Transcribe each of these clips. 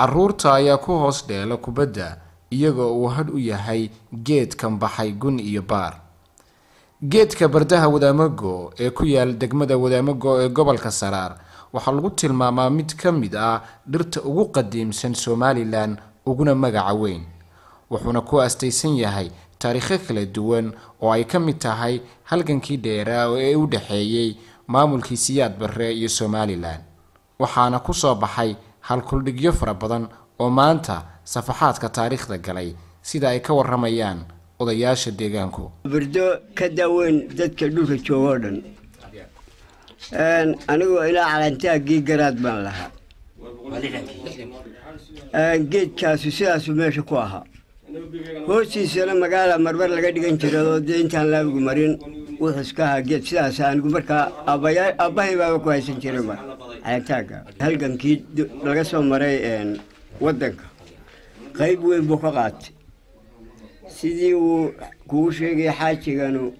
caruurta ayaa ku hoos dheela kubadda iyagoo uu hadh u yahay geedkan baxay gun iyo baar geedka bardaha wadaamago ee ku yaal degmada wadaamago ee gobolka saraar waxaa lagu tilmaamaa mid ka mid ah dhirta ugu qadiimsan somalilan uguna magaca weyn wuxuuna ku astaysan yahay taariikho kala duwan oo ay ka mid tahay halgankii dheeraa ee u dhexeeyey maamulkii siyaad barre iyo somalilan waxaana ku soo baxay halkuldhigyo fara badan oo maanta safaxaadka taariikhda galay sida ay ka warramayaan odayaasha deegaanku birdo ka daaweyn dadka dhulka joogoo dhan anigu ilaa calantaa gii garaad baan lahaa geedkaasu sidaasu meesha ku ahaa hoostiisana magaala marmar laga dhigan jira oo dee intaan laabigu marin wuxuuska ahaa geed sidaas anigu markaa aabbahay baaba ku haysan jiray mar caagtaaga halgankii laga soo maray wadanka qayb weyn buu ka qaatay sidii uu kugu sheegaya xaajiganu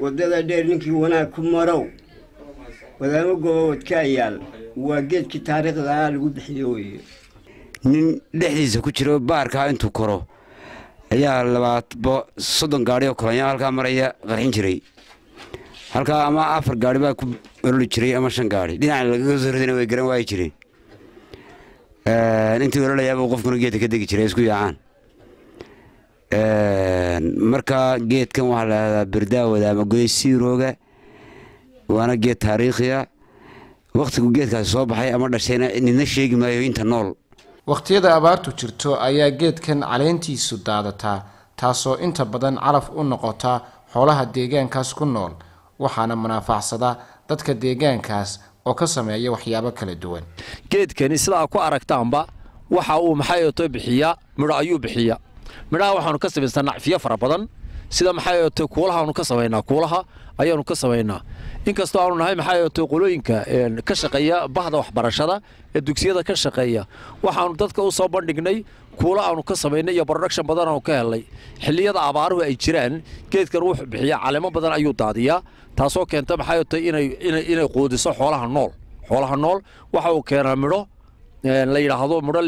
waddada dheer ninkii wanaag ku marow wadaamo goboodkaa ayaal waa geedkii taariikhdaa lagu bixiyo weye nin dhexdiisa ku jiro baarkaa intuu koro ayaa labaad soddon gaadhi oo kolonyaa halkaa maraya qarxin jiray halkaa ama afar gaari baa ku ololi jiray ama shan gaari dhinaca lagaga soo ridana way garan waayi jireen intii ololayaabuu qofkuna geedka ka degi jiray isku yaacaan marka geedkan waxaa la yahdaa birdaawada ama goday waana geed taariikhiya ah. wakhtigu geedkaasi soo baxay ama dhashayna nina sheegi maayo inta nool wakhtiyada abaartu jirto ayaa geedkan caleentiisu daadataa taasoo inta badan calaf u noqota xoolaha deegaankaas ku nool waxaana manaafacsada dadka deegaankaas oo ka sameeya waxyaabo kala duwan geedkani sidaa ku aragtaanba waxa uu maxayato bixiyaa midho ayuu bixiya midhaha waxaanu ka samaynaa nacfiyo fara badan sida maxaayto kuulahaanu ka samaynaa kuulaha ayaanu ka samaynaa inkastoo aanu nahay maxaayto qolooyinka ka shaqeeya bahda waxbarashada ee dugsiyada ka shaqeeya waxaanu dadka u soo bandhignay kuula aanu ka samaynay iyo badan aanu ka helnay xilliyada abaaruhu ay jiraan geedkan wuxuu bixiyaa caleemo badan ayuu daadiyaa taasoo keenta maxay tahay inay inay inay quudiso xoolaha nool xoolaha nool waxa uu keenaa midho la yidhaahdo midho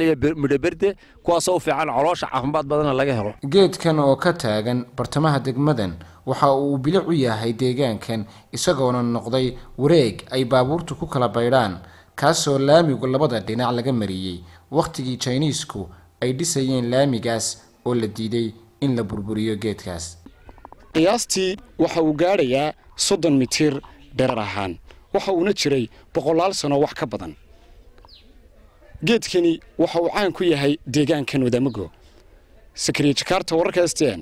midho berde kuwaasoo u fiican caloosha caafimaad badanna laga helo geedkan oo ka taagan bartamaha degmadan waxa uu bilic u yahay deegaankan isagoona noqday wareeg ay baabuurtu ku kala baydhaan kaasoo laamigu labada dhinac laga mariyey wakhtigii jiniisku ay dhisayeen laamigaas oo la diiday in la burburiyo geedkaas qiyaastii waxa uu gaadhayaa soddon mitir dherar ahaan waxa uuna jiray boqolaal sano wax ka badan geedkani waxa uu caan ku yahay deegaankan wadamago sakariya jakaarta wararka stn